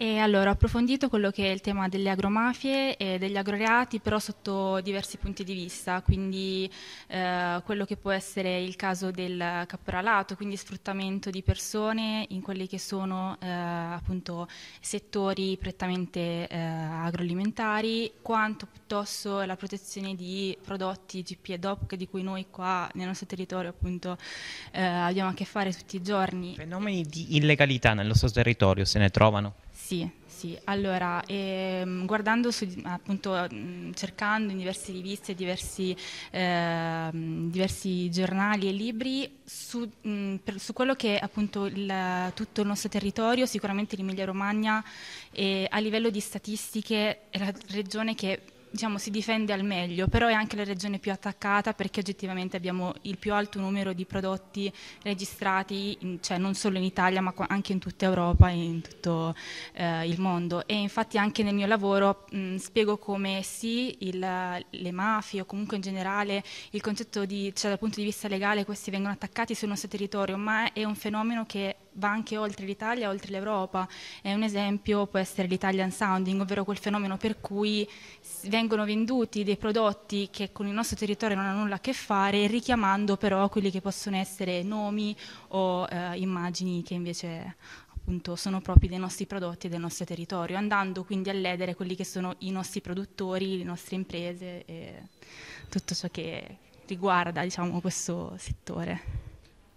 E allora, ho approfondito quello che è il tema delle agromafie e degli agroreati, però sotto diversi punti di vista, quindi eh, quello che può essere il caso del caporalato, quindi sfruttamento di persone in quelli che sono eh, appunto settori prettamente eh, agroalimentari, quanto piuttosto la protezione di prodotti GP e DOP di cui noi qua nel nostro territorio appunto eh, abbiamo a che fare tutti i giorni. Fenomeni di illegalità nel nostro territorio se ne trovano? Sì, sì. Allora, ehm, guardando su, appunto, cercando in diverse riviste, diversi, ehm, diversi giornali e libri, su, mh, per, su quello che è appunto il, tutto il nostro territorio, sicuramente l'Emilia Romagna, eh, a livello di statistiche, è la regione che diciamo, si difende al meglio, però è anche la regione più attaccata perché oggettivamente abbiamo il più alto numero di prodotti registrati, in, cioè non solo in Italia ma anche in tutta Europa e in tutto eh, il mondo. E infatti anche nel mio lavoro mh, spiego come sì il, le mafie o comunque in generale il concetto di, cioè dal punto di vista legale questi vengono attaccati sul nostro territorio, ma è un fenomeno che va anche oltre l'Italia, oltre l'Europa. E un esempio può essere l'Italian Sounding, ovvero quel fenomeno per cui vengono venduti dei prodotti che con il nostro territorio non hanno nulla a che fare, richiamando però quelli che possono essere nomi o eh, immagini che invece appunto sono propri dei nostri prodotti e del nostro territorio, andando quindi a ledere quelli che sono i nostri produttori, le nostre imprese e tutto ciò che riguarda diciamo, questo settore.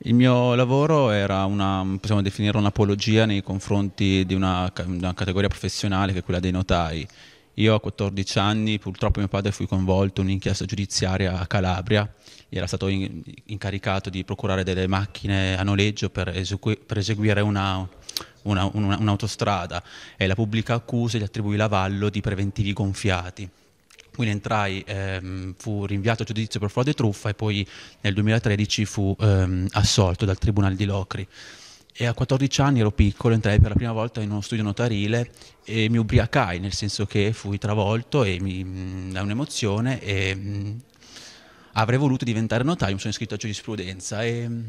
Il mio lavoro era una, possiamo definire un'apologia nei confronti di una, una, categoria professionale che è quella dei notai. Io a 14 anni, purtroppo mio padre fu coinvolto in un'inchiesta giudiziaria a Calabria, gli era stato in, incaricato di procurare delle macchine a noleggio per, esegu, per eseguire una, una, un'autostrada e la pubblica accusa gli attribuì l'avallo di preventivi gonfiati. Quindi entrai, ehm, fu rinviato a giudizio per frode e truffa e poi nel 2013 fu ehm, assolto dal Tribunale di Locri. E a 14 anni ero piccolo, entrai per la prima volta in uno studio notarile e mi ubriacai, nel senso che fui travolto mi, mm, da un'emozione e mh, mm, avrei voluto diventare notaio, mi sono iscritto a giurisprudenza e mm,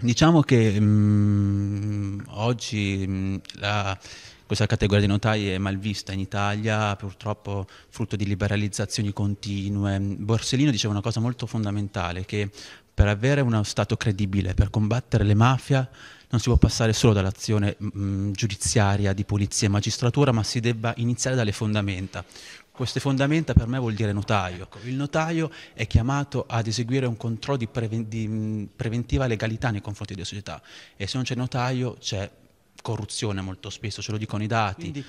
diciamo che mh, oggi mh, la questa categoria di notai è mal vista in Italia, purtroppo frutto di liberalizzazioni continue. Borsellino diceva una cosa molto fondamentale, che per avere uno Stato credibile, per combattere le mafie, non si può passare solo dall'azione mh, mm, mm, giudiziaria, di polizia e magistratura, ma si debba iniziare dalle fondamenta. Queste fondamenta per me vuol dire notaio. Ecco. Il notaio è chiamato ad eseguire un controllo di, preven di mm, preventiva legalità nei confronti della società e se non c'è notaio c'è corruzione molto spesso, ce lo dicono i dati. Quindi,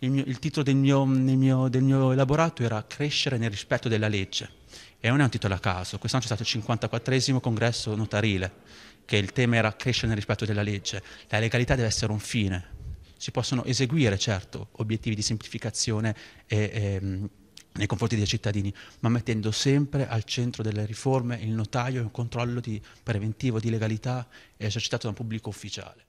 il, mio, il, titolo del mio, mio, del mio, elaborato era Crescere nel rispetto della legge. E non è un titolo a caso, quest'anno c'è stato il 54 congresso notarile, che il tema era Crescere nel rispetto della legge. La legalità deve essere un fine. Si possono eseguire, certo, obiettivi di semplificazione e, e, ehm, nei confronti dei cittadini, ma mettendo sempre al centro delle riforme il notaio e un controllo di preventivo di legalità esercitato da un pubblico ufficiale.